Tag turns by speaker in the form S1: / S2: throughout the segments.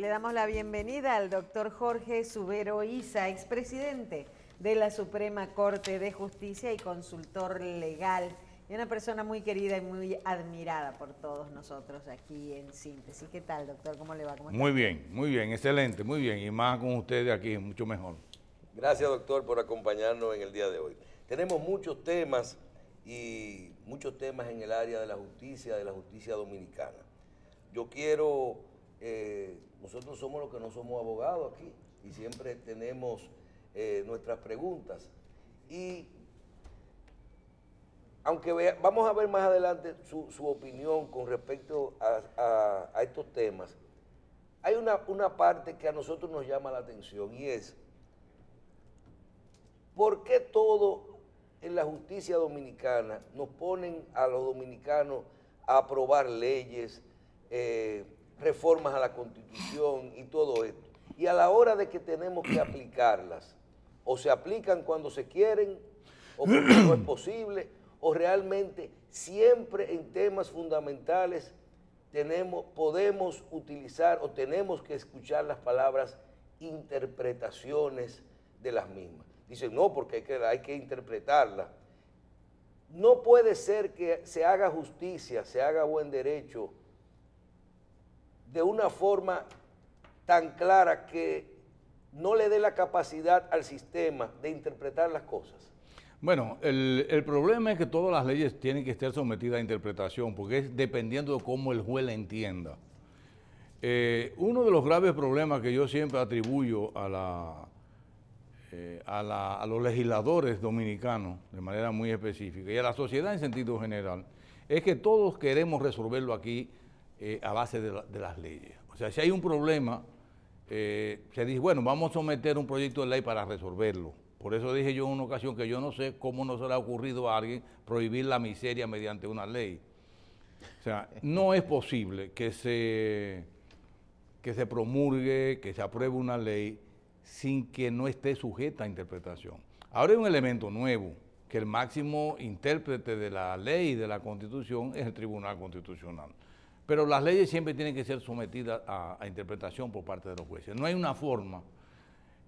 S1: Le damos la bienvenida al doctor Jorge Subero Isa, expresidente de la Suprema Corte de Justicia y consultor legal. Y una persona muy querida y muy admirada por todos nosotros aquí en Síntesis. ¿Qué tal, doctor? ¿Cómo le va? muy
S2: bien, muy bien, excelente, muy bien. Y más con ustedes aquí, mucho mejor.
S3: Gracias, doctor, por acompañarnos en el día de hoy. Tenemos muchos temas y muchos temas en el área de la justicia, de la justicia dominicana. Yo quiero eh, nosotros somos los que no somos abogados aquí y siempre tenemos eh, nuestras preguntas. Y aunque vamos a ver más adelante su, opinión con respecto a, estos temas, hay una, parte que a nosotros nos llama la atención y es, ¿por qué todo en la justicia dominicana nos ponen a los dominicanos a aprobar leyes, eh, reformas a la Constitución y todo esto. Y a la hora de que tenemos que aplicarlas, o se aplican cuando se quieren, o cuando no es posible, o realmente siempre en temas fundamentales tenemos, podemos utilizar o tenemos que escuchar las palabras interpretaciones de las mismas. Dicen, no, porque hay que, hay que interpretarlas. No puede ser que se haga justicia, se haga buen derecho, de una forma tan clara que no le dé la capacidad al sistema de interpretar las cosas?
S2: Bueno, el, problema es que todas las leyes tienen que estar sometidas a interpretación, porque es dependiendo de cómo el juez la entienda. Eh, uno de los graves problemas que yo siempre atribuyo a, la, eh, a, a, los legisladores dominicanos, de manera muy específica, y a la sociedad en sentido general, es que todos queremos resolverlo aquí eh, a base de, las leyes. O sea, si hay un problema, eh, se dice, bueno, vamos a someter un proyecto de ley para resolverlo. Por eso dije yo en una ocasión que yo no sé cómo no se le ha ocurrido a alguien prohibir la miseria mediante una ley. O sea, no es posible que se, que se promulgue, que se apruebe una ley sin que no esté sujeta a interpretación. Ahora hay un elemento nuevo, que el máximo intérprete de la ley y de la constitución es el Tribunal Constitucional. Pero las leyes siempre tienen que ser sometidas a, interpretación por parte de los jueces. No hay una forma.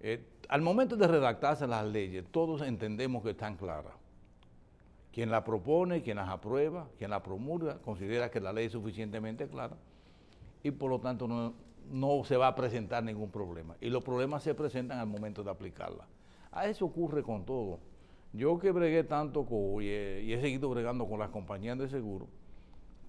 S2: Eh, al momento de redactarse las leyes, todos entendemos que están claras. Quien las propone, quien las aprueba, quien las promulga, considera que la ley es suficientemente clara y por lo tanto no, se va a presentar ningún problema. Y los problemas se presentan al momento de aplicarla. A eso ocurre con todo. Yo que bregué tanto he, y, he, seguido bregando con las compañías de seguro,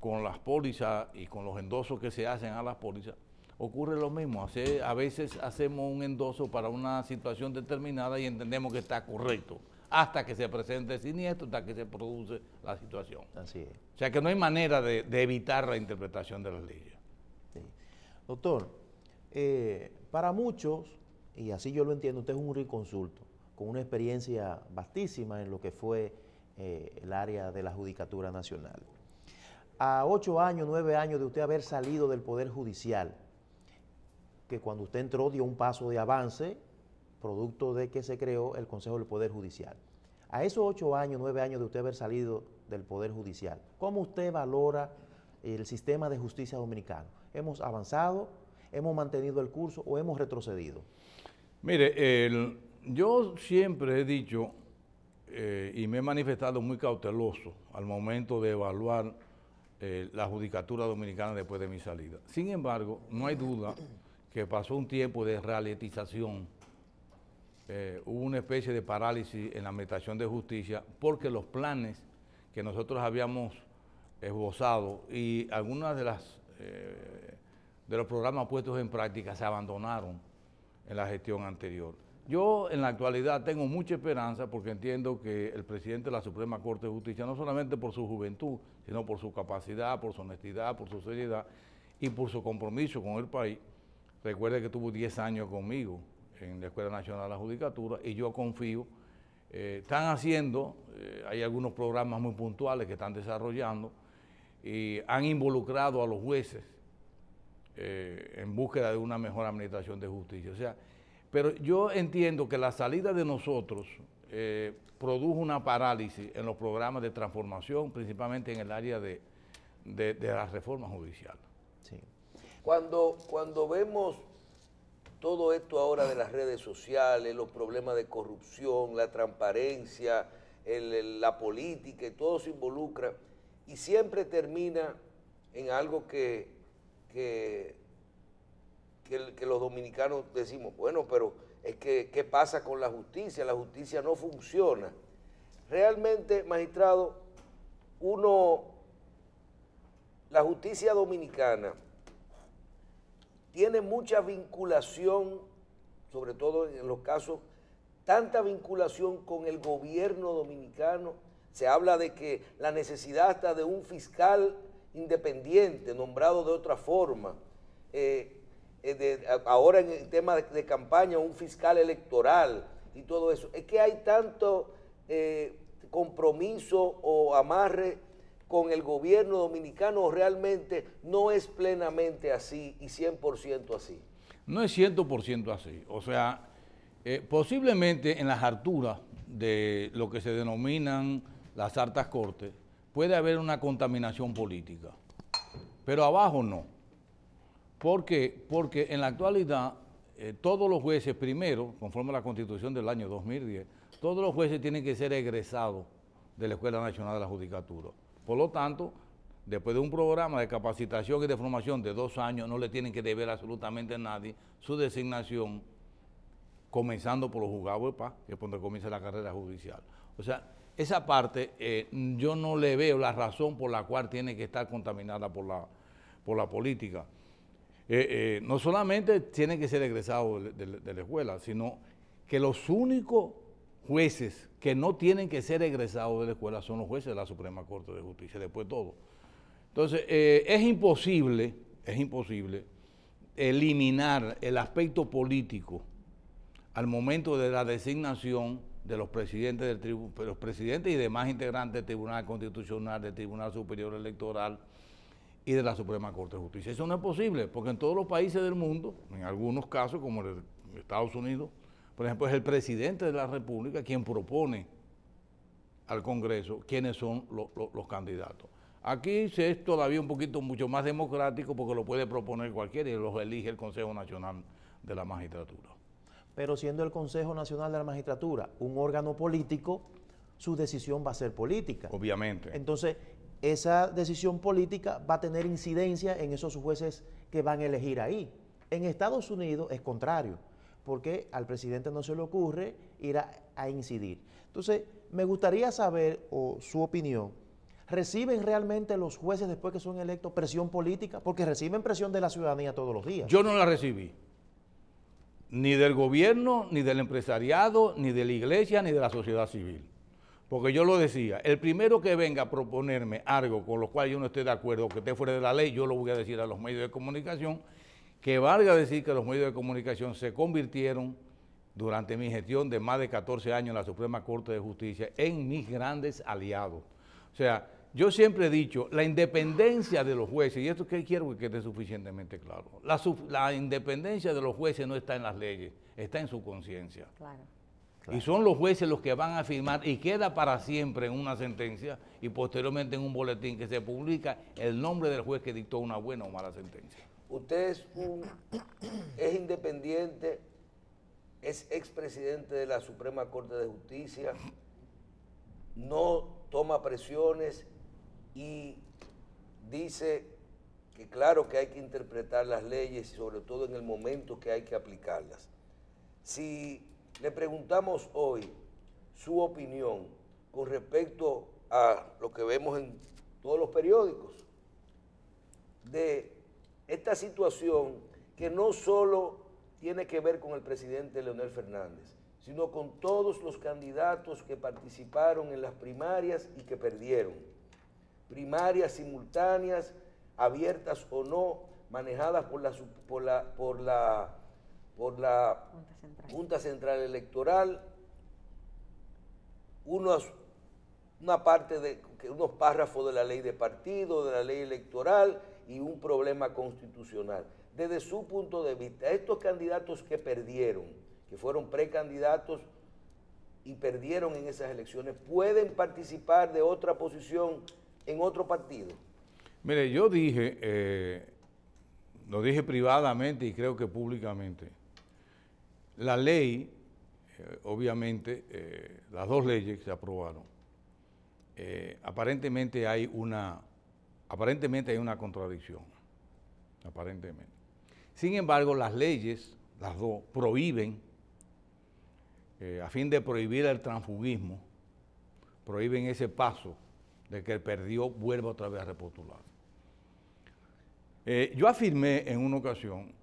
S2: con las pólizas y con los endosos que se hacen a las pólizas, ocurre lo mismo. a veces hacemos un endoso para una situación determinada y entendemos que está correcto, hasta que se presente el siniestro, hasta que se produce la situación. Así es. O sea que no hay manera de, evitar la interpretación de las leyes.
S1: Doctor, eh, para muchos, y así yo lo entiendo, usted es un riconsulto, con una experiencia vastísima en lo que fue eh, el área de la Judicatura Nacional a ocho años, nueve años de usted haber salido del Poder Judicial, que cuando usted entró dio un paso de avance, producto de que se creó el Consejo del Poder Judicial. A esos ocho años, nueve años de usted haber salido del Poder Judicial, ¿cómo usted valora el sistema de justicia dominicano? ¿Hemos avanzado? ¿Hemos mantenido el curso o hemos retrocedido?
S2: Mire, yo siempre he dicho eh, y me he manifestado muy cauteloso al momento de evaluar eh, la Judicatura Dominicana después de mi salida. Sin embargo, no hay duda que pasó un tiempo de ralentización, eh, hubo una especie de parálisis en la administración de justicia porque los planes que nosotros habíamos esbozado y algunas de las eh, de los programas puestos en práctica se abandonaron en la gestión anterior. Yo en la actualidad tengo mucha esperanza porque entiendo que el presidente de la Suprema Corte de Justicia, no solamente por su juventud, sino por su capacidad, por su honestidad, por su seriedad y por su compromiso con el país, recuerde que tuvo 10 años conmigo en la Escuela Nacional de la Judicatura y yo confío, eh, están haciendo, eh, hay algunos programas muy puntuales que están desarrollando y han involucrado a los jueces eh, en búsqueda de una mejor administración de justicia. O sea, pero yo entiendo que la salida de nosotros eh, produjo una parálisis en los programas de transformación, principalmente en el área de, de, de la reforma judicial.
S3: Cuando, cuando vemos todo esto ahora de las redes sociales, los problemas de corrupción, la transparencia, la política, todo se involucra y siempre termina en algo que, que que, los dominicanos decimos, bueno, pero es que, ¿qué pasa con la justicia? La justicia no funciona. Realmente, magistrado, uno, la justicia dominicana tiene mucha vinculación, sobre todo en los casos, tanta vinculación con el gobierno dominicano. Se habla de que la necesidad hasta de un fiscal independiente, nombrado de otra forma. Eh, eh, ahora en el tema de, campaña, un fiscal electoral y todo eso. Es que hay tanto eh, compromiso o amarre con el gobierno dominicano, realmente no es plenamente así y 100% así.
S2: No es 100% así. O sea, eh, posiblemente en las alturas de lo que se denominan las altas cortes puede haber una contaminación política, pero abajo no. Porque, porque en la actualidad eh, todos los jueces, primero, conforme a la constitución del año 2010, todos los jueces tienen que ser egresados de la Escuela Nacional de la Judicatura. Por lo tanto, después de un programa de capacitación y de formación de dos años, no le tienen que deber absolutamente a nadie su designación, comenzando por los juzgados de que es donde comienza la carrera judicial. O sea, esa parte eh, yo no le veo la razón por la cual tiene que estar contaminada por por la política. Eh, eh, no solamente tienen que ser egresados de, la escuela, sino que los únicos jueces que no tienen que ser egresados de la escuela son los jueces de la Suprema Corte de Justicia, después de todo. Entonces, eh, es imposible, es imposible eliminar el aspecto político al momento de la designación de los presidentes del tribu, los presidentes y demás integrantes del Tribunal Constitucional, del Tribunal Superior Electoral, y de la Suprema Corte de Justicia. Eso no es posible, porque en todos los países del mundo, en algunos casos, como en Estados Unidos, por ejemplo, es el presidente de la República quien propone al Congreso quiénes son los candidatos. Aquí se es todavía un poquito mucho más democrático porque lo puede proponer cualquiera y los elige el Consejo Nacional
S1: de la Magistratura. Pero siendo el Consejo Nacional de la Magistratura un órgano político, su decisión va a ser política. Obviamente. Entonces, esa decisión política va a tener incidencia en esos jueces que van a elegir ahí. En Estados Unidos es contrario, porque al presidente no se le ocurre ir a, incidir. Entonces, me gustaría saber o, su opinión. ¿Reciben realmente los jueces después que son electos presión política? Porque reciben presión de la ciudadanía todos los días. Yo
S2: no la recibí. Ni del gobierno, ni del empresariado, ni de la iglesia, ni de la sociedad civil. Porque yo lo decía, el primero que venga a proponerme algo con lo cual yo no estoy de acuerdo, que esté fuera de la ley, yo lo voy a decir a los medios de comunicación, que valga decir que los medios de comunicación se convirtieron durante mi gestión de más de 14 años en la Suprema Corte de Justicia en mis grandes aliados. O sea, yo siempre he dicho, la independencia de los jueces, y esto que quiero que quede suficientemente claro, la, la, independencia de los jueces no está en las leyes, está en su conciencia. Claro. Y son los jueces los que van a firmar y queda para siempre en una sentencia y posteriormente en un boletín que se publica el nombre del juez que dictó una buena o mala sentencia.
S3: Usted es, es independiente, es expresidente de la Suprema Corte de Justicia, no toma presiones y dice que claro que hay que interpretar las leyes y sobre todo en el momento que hay que aplicarlas. Si le preguntamos hoy su opinión con respecto a lo que vemos en todos los periódicos de esta situación que no solo tiene que ver con el presidente Leonel Fernández, sino con todos los candidatos que participaron en las primarias y que perdieron. Primarias simultáneas, abiertas o no, manejadas por la, por la por la Junta Central, Electoral, unos, una parte de unos párrafos de la ley de partido, de la ley electoral y un problema constitucional. Desde su punto de vista, estos candidatos que perdieron, que fueron precandidatos y perdieron en esas elecciones, ¿pueden participar de otra posición en otro partido?
S2: Mire, yo dije, eh, lo dije privadamente y creo que públicamente, la ley, eh, obviamente, eh, las dos leyes que se aprobaron, eh, aparentemente hay una aparentemente hay una contradicción. Aparentemente. Sin embargo, las leyes, las dos, prohíben, a fin de prohibir el transfugismo, prohíben ese paso de que el perdió vuelva otra vez a repostular. yo afirmé en una ocasión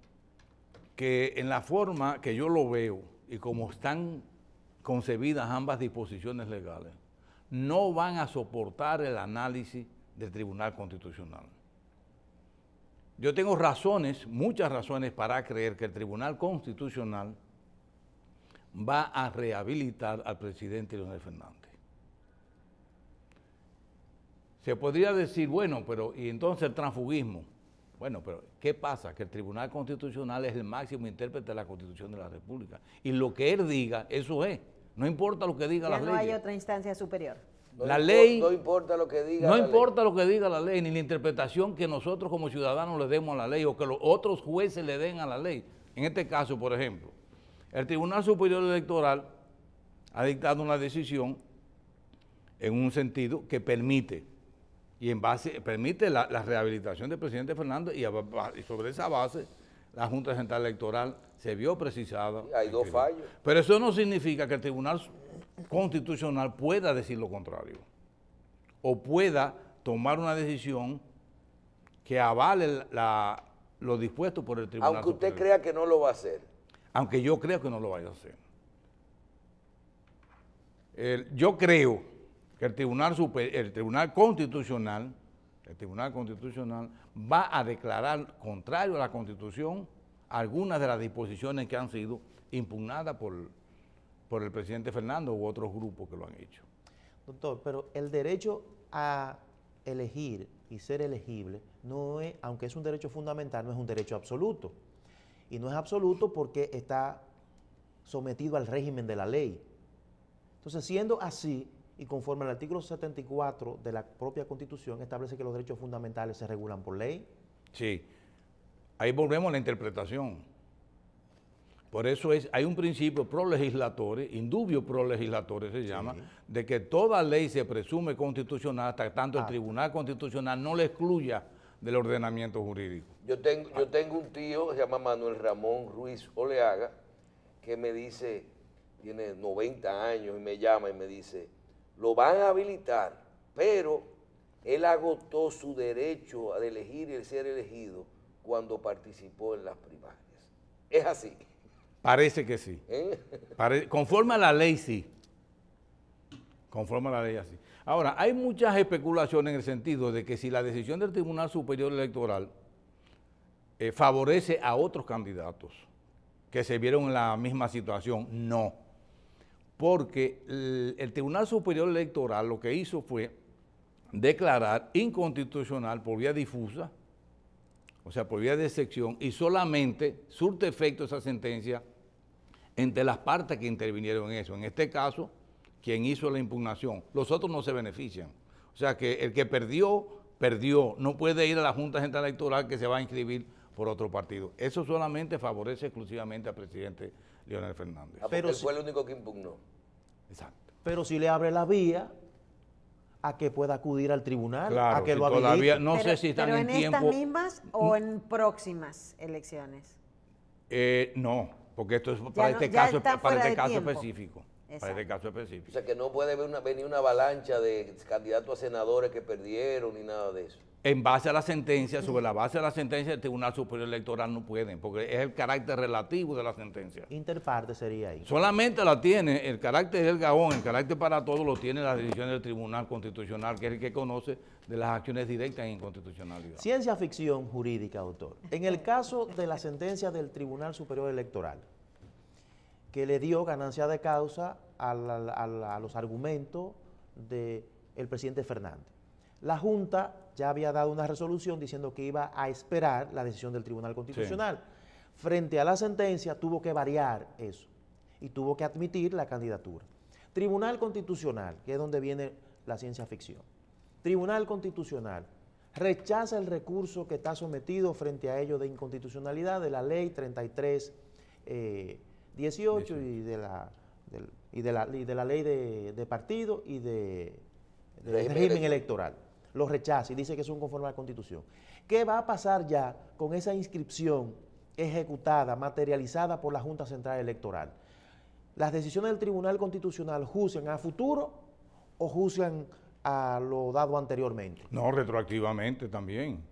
S2: que en la forma que yo lo veo y como están concebidas ambas disposiciones legales, no van a soportar el análisis del Tribunal Constitucional. Yo tengo razones, muchas razones para creer que el Tribunal Constitucional va a rehabilitar al presidente Leonel Fernández. Se podría decir, bueno, pero y entonces el transfugismo. Bueno, pero ¿qué pasa? Que el Tribunal Constitucional es el máximo intérprete de la Constitución de la República. Y lo que él diga, eso es. No importa lo que diga la ley. No hay
S3: otra instancia superior.
S2: No la ley. No
S3: importa lo que diga. No
S2: importa lo que diga la ley, ni la interpretación que nosotros como ciudadanos le demos a la ley o que los otros jueces le den a la ley. En este caso, por ejemplo, el Tribunal Superior Electoral ha dictado una decisión en un sentido que permite y en base, permite la, rehabilitación del presidente Fernando y, sobre esa base la Junta Central Electoral se vio precisada. hay dos fallos. Pero eso no significa que el Tribunal Constitucional pueda decir lo contrario o pueda tomar una decisión que avale lo dispuesto por el Tribunal Aunque usted crea
S3: que no lo va a hacer.
S2: Aunque yo creo que no lo vaya a hacer. yo creo el Tribunal, el Tribunal Constitucional, el Tribunal Constitucional va a declarar contrario a la Constitución algunas de las disposiciones que han sido impugnadas por, por el presidente Fernando u otros grupos que lo han
S1: hecho. Doctor, pero el derecho a elegir y ser elegible no es, aunque es un derecho fundamental, no es un derecho absoluto. Y no es absoluto porque está sometido al régimen de la ley. Entonces, siendo así, y conforme al artículo 74 de la propia Constitución establece que los derechos fundamentales se regulan por ley.
S2: Sí, ahí volvemos a la interpretación. Por eso es, hay un principio pro legislatore, indubio pro legislatore se llama, de que toda ley se presume constitucional hasta tanto el ah. Tribunal Constitucional no la excluya del ordenamiento jurídico.
S3: Yo tengo, yo tengo un tío, se llama Manuel Ramón Ruiz Oleaga, que me dice, tiene 90 años y me llama y me dice, lo van a habilitar, pero él agotó su derecho a elegir y el ser elegido cuando participó en las primarias. ¿Es así?
S2: Parece que sí. ¿Eh? conforme a la ley, sí. Conforme a la ley, así. Ahora, hay muchas especulaciones en el sentido de que si la decisión del Tribunal Superior Electoral eh, favorece a otros candidatos que se vieron en la misma situación, no porque el, Tribunal Superior Electoral lo que hizo fue declarar inconstitucional por vía difusa, o sea, por vía de excepción, y solamente surte efecto esa sentencia entre las partes que intervinieron en eso. En este caso, quien hizo la impugnación. Los otros no se benefician. O sea, que el que perdió, perdió. No puede ir a la Junta Central Electoral que se va a inscribir por otro partido. Eso solamente favorece exclusivamente al presidente Leonel Fernández. Ah, pero si, fue el único que impugnó. Exacto.
S1: Pero si le abre la vía a que pueda acudir al tribunal, a que lo todavía No sé si están en, estas mismas o en próximas elecciones.
S2: Eh, no, porque esto es para este caso, para este caso específico. Para este caso específico. O sea
S1: que no puede
S3: venir una avalancha de candidatos a senadores que perdieron ni nada de eso
S2: en base a la sentencia, sobre la base de la sentencia, del Tribunal Superior Electoral no pueden, porque es el carácter relativo
S1: de la sentencia. Interparte sería ahí.
S2: Solamente la tiene, el carácter del Gaón, el carácter para todos lo tiene la decisión del Tribunal Constitucional, que es el que conoce de las acciones directas en inconstitucionalidad.
S1: Ciencia ficción jurídica, doctor. En el caso de la sentencia del Tribunal Superior Electoral, que le dio ganancia de causa a, los argumentos del presidente Fernández, la Junta ya había dado una resolución diciendo que iba a esperar la decisión del Tribunal Constitucional. Frente a la sentencia tuvo que variar eso y tuvo que admitir la candidatura. Tribunal Constitucional, que es donde viene la ciencia ficción. Tribunal Constitucional rechaza el recurso que está sometido frente a ello de inconstitucionalidad de la ley 33 18 eh, y de la, de la, ley de, partido y de, de régimen electoral lo rechaza y dice que son conforme a la Constitución. ¿Qué va a pasar ya con esa inscripción ejecutada, materializada por la Junta Central Electoral? ¿Las decisiones del Tribunal Constitucional juzgan a futuro o juzgan a lo dado anteriormente? No,
S2: retroactivamente también.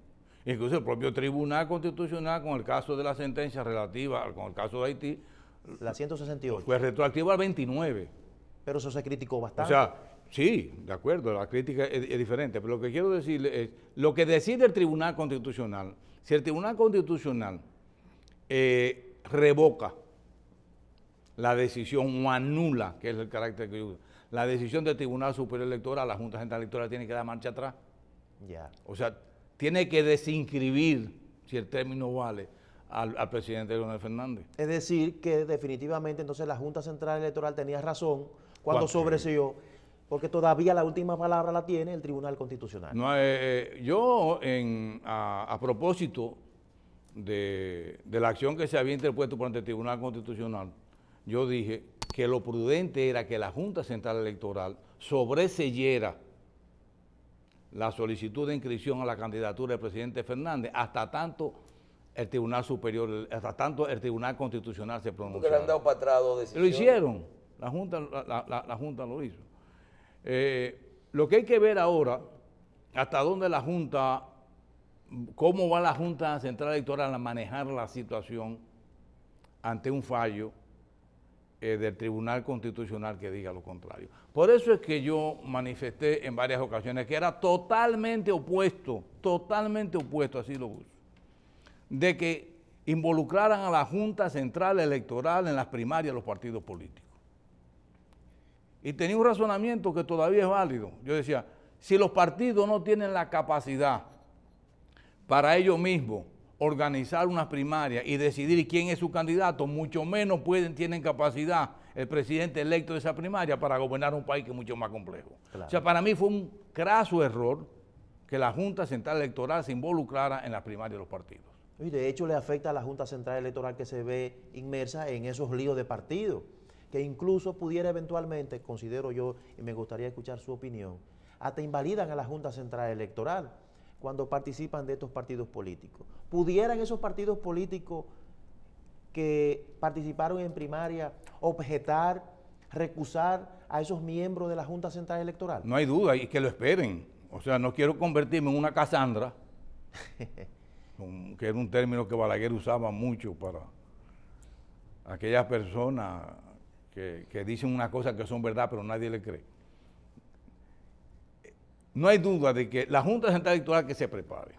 S2: Incluso el propio Tribunal Constitucional, con el caso de la sentencia relativa, con el caso de Haití, la 168. Fue retroactivo al 29. Pero eso se criticó bastante. O sea, Sí, de acuerdo, la crítica es, diferente, pero lo que quiero decir es, lo que decide el Tribunal Constitucional, si el Tribunal Constitucional eh, revoca la decisión o anula, que es el carácter que yo la decisión del Tribunal Superior Electoral, la Junta Central Electoral tiene que dar marcha atrás. Ya. O sea, tiene que desinscribir, si el término vale, al, presidente Leonel Fernández.
S1: Es decir, que definitivamente entonces la Junta Central Electoral tenía razón cuando sobreseyó porque todavía la última palabra la tiene el Tribunal Constitucional.
S2: No, eh, eh, yo, a, propósito de, la acción que se había interpuesto por el Tribunal Constitucional, yo dije que lo prudente era que la Junta Central Electoral sobreseyera la solicitud de inscripción a la candidatura del presidente Fernández hasta tanto el Tribunal Superior, hasta tanto el Tribunal Constitucional se pronunció. Porque le han dado
S3: para decisiones. Lo hicieron,
S2: la Junta, la junta lo hizo. Eh, lo que hay que ver ahora, hasta dónde la Junta, cómo va la Junta Central Electoral a manejar la situación ante un fallo eh, del Tribunal Constitucional que diga lo contrario. Por eso es que yo manifesté en varias ocasiones que era totalmente opuesto, totalmente opuesto, así lo uso, de que involucraran a la Junta Central Electoral en las primarias de los partidos políticos. Y tenía un razonamiento que todavía es válido. Yo decía, si los partidos no tienen la capacidad para ellos mismos organizar unas primarias y decidir quién es su candidato, mucho menos pueden, tienen capacidad el presidente electo de esa primaria para gobernar un país que es mucho más complejo. O sea, para mí fue un craso error que la Junta Central Electoral se involucrara en las primarias de los partidos.
S1: Y de hecho le afecta a la Junta Central Electoral que se ve inmersa en esos líos de partidos que incluso pudiera eventualmente, considero yo, y me gustaría escuchar su opinión, hasta invalidan a la Junta Central Electoral cuando participan de estos partidos políticos. ¿Pudieran esos partidos políticos que participaron en primaria objetar, recusar a esos miembros de la Junta Central Electoral?
S2: No hay duda, y que lo esperen. O sea, no quiero convertirme en una Casandra, que era un término que Balaguer usaba mucho para aquellas personas que, dicen unas cosas que son verdad, pero nadie le cree. No hay duda de que la Junta Central Electoral que se prepare,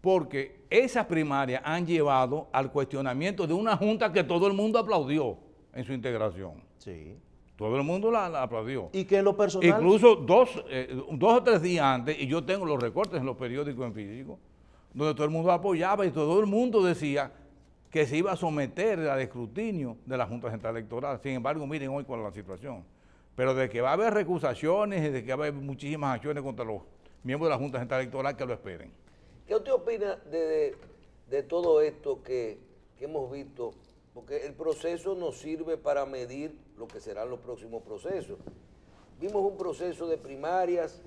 S2: porque esas primarias han llevado al cuestionamiento de una Junta que todo el mundo aplaudió en su integración. Sí. Todo el mundo la, aplaudió.
S1: Y que lo personal... Incluso
S2: dos, eh, dos o tres días antes, y yo tengo los recortes en los periódicos en físico, donde todo el mundo apoyaba y todo el mundo decía que se iba a someter al escrutinio de la Junta Central Electoral. Sin embargo, miren hoy cuál es la situación. Pero de que va a haber recusaciones y de que va a haber muchísimas acciones contra los miembros de la Junta Central Electoral que lo esperen.
S3: ¿Qué usted opina de, todo esto que, hemos visto? Porque el proceso nos sirve para medir lo que serán los próximos procesos. Vimos un proceso de primarias,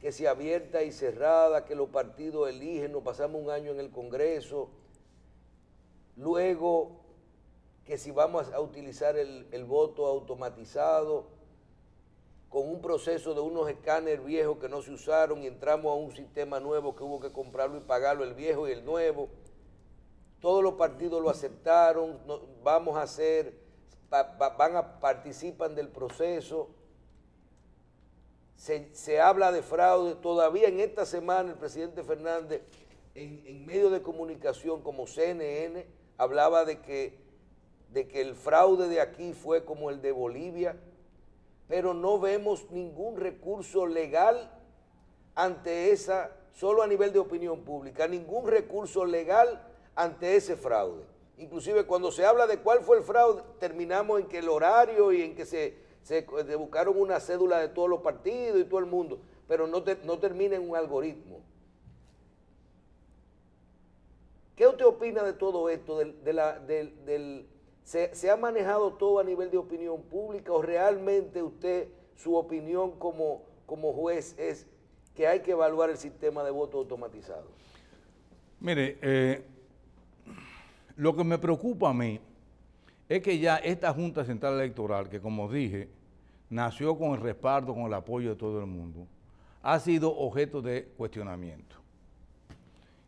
S3: que se abierta y cerrada, que los partidos eligen, nos pasamos un año en el Congreso, Luego, que si vamos a utilizar el, voto automatizado, con un proceso de unos escáneres viejos que no se usaron y entramos a un sistema nuevo que hubo que comprarlo y pagarlo el viejo y el nuevo. Todos los partidos lo aceptaron, vamos a hacer, van a, participan del proceso. Se, habla de fraude. Todavía en esta semana el presidente Fernández, en, en medios de comunicación como CNN, hablaba de que, de que el fraude de aquí fue como el de Bolivia, pero no vemos ningún recurso legal ante esa, solo a nivel de opinión pública, ningún recurso legal ante ese fraude. Inclusive cuando se habla de cuál fue el fraude, terminamos en que el horario y en que se, se buscaron una cédula de todos los partidos y todo el mundo, pero no, no termina en un algoritmo. ¿Qué usted opina de todo esto? de se, ha manejado todo a nivel de opinión pública o realmente usted, su opinión como, como juez es que hay que evaluar el sistema de voto automatizado?
S2: Mire, eh, lo que me preocupa a mí es que ya esta Junta Central Electoral, que como dije, nació con el respaldo, con el apoyo de todo el mundo, ha sido objeto de cuestionamiento.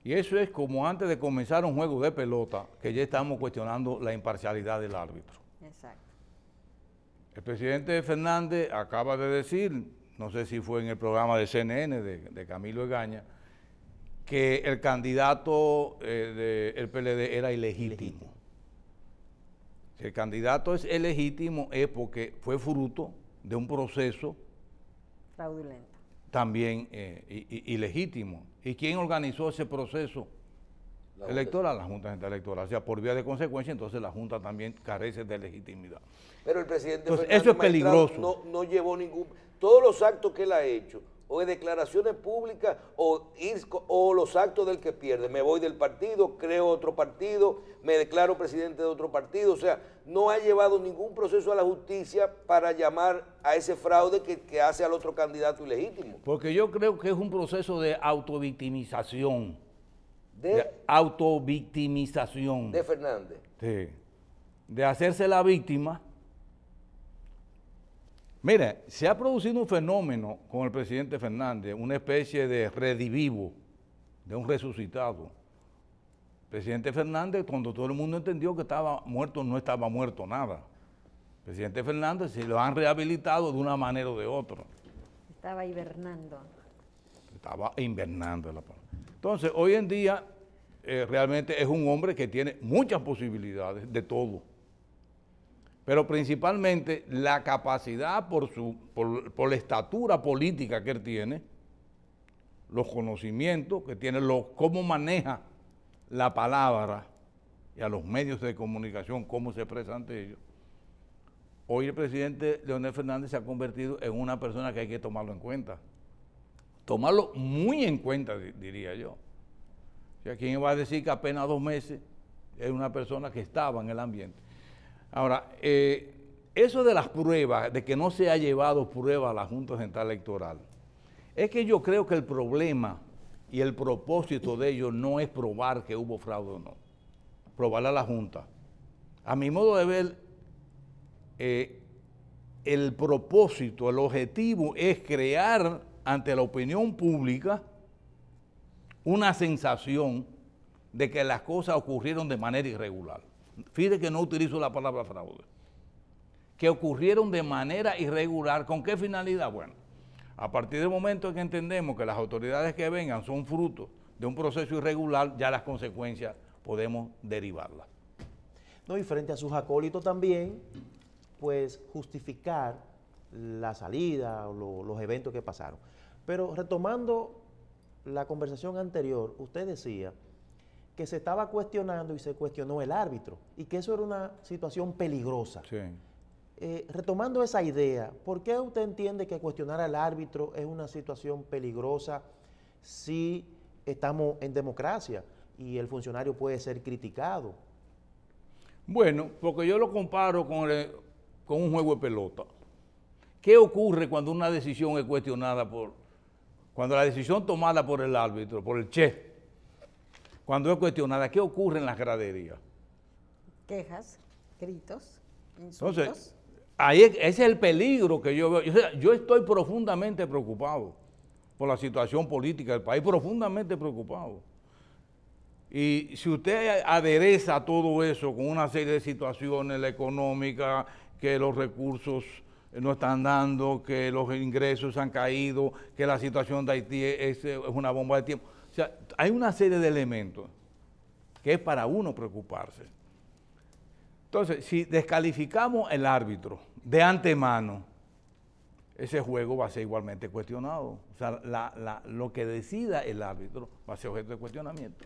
S2: Y eso es como antes de comenzar un juego de pelota, que ya estamos cuestionando la imparcialidad del árbitro. Exacto. El presidente Fernández acaba de decir, no sé si fue en el programa de CNN de, Camilo Egaña, que el candidato eh, del PLD era ilegítimo. Si el candidato es ilegítimo es porque fue fruto de un proceso
S1: fraudulento
S2: también ilegítimo. Eh, ¿Y quién organizó ese proceso electoral? La Junta Electoral. O sea, por vía de consecuencia, entonces la Junta también carece de legitimidad.
S3: Pero el presidente eso es peligroso. No, no llevó ningún... Todos los actos que él ha hecho o declaraciones públicas o, o los actos del que pierde. Me voy del partido, creo otro partido, me declaro presidente de otro partido. O sea, no ha llevado ningún proceso a la justicia para llamar a ese fraude que, hace al otro candidato ilegítimo.
S2: Porque yo creo que es un proceso de autovictimización. De, de autovictimización. De Fernández. Sí. De hacerse la víctima Mira, se ha producido un fenómeno con el presidente Fernández, una especie de redivivo, de un resucitado. presidente Fernández, cuando todo el mundo entendió que estaba muerto, no estaba muerto nada. presidente Fernández se lo han rehabilitado de una manera o de otra.
S1: Estaba hibernando.
S2: Estaba invernando la Entonces, hoy en día eh, realmente es un hombre que tiene muchas posibilidades de todo pero principalmente la capacidad por, su, por, la estatura política que él tiene, los conocimientos que tiene, lo, cómo maneja la palabra y a los medios de comunicación, cómo se expresa ante ellos. Hoy el presidente Leonel Fernández se ha convertido en una persona que hay que tomarlo en cuenta. Tomarlo muy en cuenta, diría yo. O sea, ¿quién va a decir que apenas dos meses es una persona que estaba en el ambiente? Ahora, eh, eso de las pruebas, de que no se ha llevado prueba a la Junta Central Electoral, es que yo creo que el problema y el propósito de ellos no es probar que hubo fraude o no, probarla a la Junta. A mi modo de ver, eh, el propósito, el objetivo es crear ante la opinión pública una sensación de que las cosas ocurrieron de manera irregular fíjese que no utilizo la palabra fraude, que ocurrieron de manera irregular, ¿con qué finalidad? Bueno, a partir del momento en que entendemos que las autoridades que vengan son fruto de un proceso irregular, ya las consecuencias podemos derivarlas.
S1: No, y frente a sus acólitos también, pues justificar la salida, o los eventos que pasaron. Pero retomando la conversación anterior, usted decía que se estaba cuestionando y se cuestionó el árbitro y que eso era una situación peligrosa. Eh, retomando esa idea, ¿por qué usted entiende que cuestionar al árbitro es una situación peligrosa si estamos en democracia y el funcionario puede ser criticado? Bueno, porque yo lo comparo con, con un juego de pelota. ¿Qué ocurre
S2: cuando una decisión es cuestionada por, cuando la decisión tomada por el árbitro, por el chef, cuando es cuestionada, ¿qué ocurre en las graderías?
S1: Quejas, gritos, insultos. Entonces,
S2: ahí es, ese es el peligro que yo veo. Yo, estoy profundamente preocupado por la situación política del país, profundamente preocupado. Y si usted adereza todo eso con una serie de situaciones, la económica, que los recursos no están dando, que los ingresos han caído, que la situación de Haití es una bomba de tiempo sea, hay una serie de elementos que es para uno preocuparse. Entonces, si descalificamos el árbitro de antemano, ese juego va a ser igualmente cuestionado. O sea, lo que decida el árbitro va a ser objeto de cuestionamiento.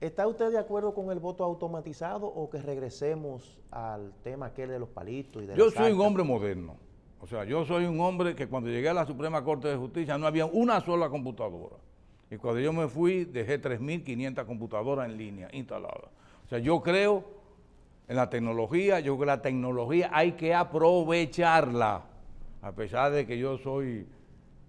S1: ¿Está usted de acuerdo con el voto automatizado o que regresemos al tema aquel de los palitos y de Yo soy un hombre
S2: moderno. O sea, yo soy un hombre que cuando llegué a la Suprema Corte de Justicia no había una sola computadora. Y cuando yo me fui, dejé 3.500 computadoras en línea instaladas. O sea, yo creo en la tecnología, yo creo que la tecnología hay que aprovecharla. A pesar de que yo soy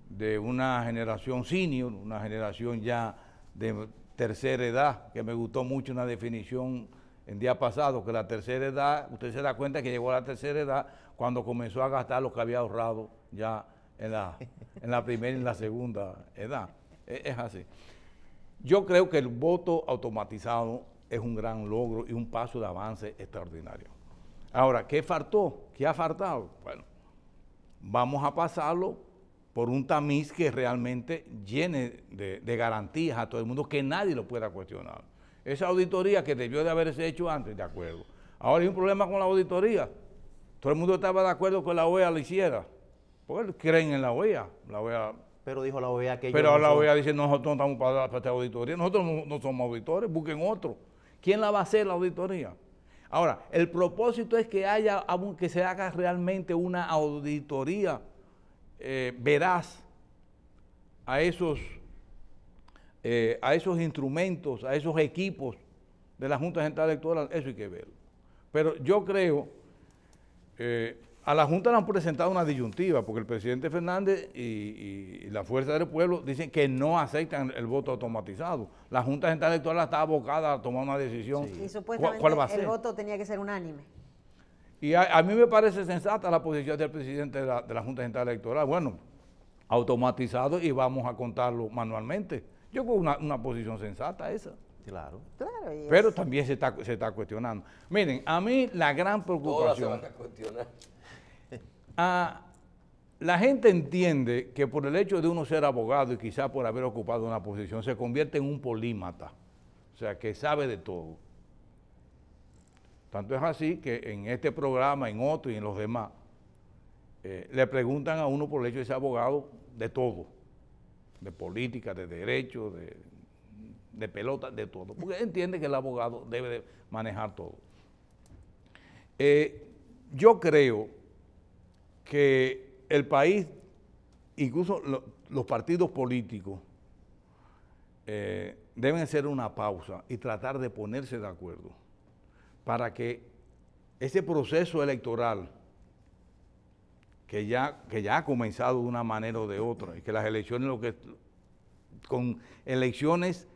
S2: de una generación senior, una generación ya de tercera edad, que me gustó mucho una definición el día pasado, que la tercera edad, usted se da cuenta que llegó a la tercera edad cuando comenzó a gastar lo que había ahorrado ya en la, en la primera y en la segunda edad. Es así. Yo creo que el voto automatizado es un gran logro y un paso de avance extraordinario. Ahora, ¿qué faltó? ¿Qué ha faltado? Bueno, vamos a pasarlo por un tamiz que realmente llene de, garantías a todo el mundo, que nadie lo pueda cuestionar. Esa auditoría que debió de haberse hecho antes, de acuerdo. Ahora hay un problema con la auditoría. Todo el mundo estaba de acuerdo que la OEA lo hiciera. Porque creen en la OEA. La OEA pero dijo la OEA que Pero la OEA dice, nosotros no estamos para, esta auditoría, nosotros no, somos auditores, busquen otro. ¿Quién la va a hacer la auditoría? Ahora, el propósito es que haya, que se haga realmente una auditoría eh, veraz a esos, eh, a esos instrumentos, a esos equipos de la Junta Central Electoral, eso hay que verlo. Pero yo creo... Eh, a la Junta le han presentado una disyuntiva, porque el presidente Fernández y, la Fuerza del Pueblo dicen que no aceptan el voto automatizado. La Junta Central Electoral está abocada a tomar una decisión. Y supuestamente ¿Cuál va a ser? el voto
S1: tenía que ser unánime.
S2: Y a, mí me parece sensata la posición del presidente de la, Junta Central Electoral. Bueno, automatizado y vamos a contarlo manualmente. Yo creo una, una posición sensata esa. Claro. Pero también se está, cuestionando. Miren, a mí la gran preocupación... Ahora se a Ah, la gente entiende que por el hecho de uno ser abogado y quizá por haber ocupado una posición, se convierte en un polímata, o sea, que sabe de todo. Tanto es así que en este programa, en otro y en los demás, eh, le preguntan a uno por el hecho de ser abogado de todo, de política, de derecho, de, pelota, de todo, porque entiende que el abogado debe manejar todo. Eh, yo creo que el país, incluso los partidos políticos, eh, deben hacer una pausa y tratar de ponerse de acuerdo para que ese proceso electoral que ya, que ya ha comenzado de una manera o de otra, y que las elecciones, lo que, con elecciones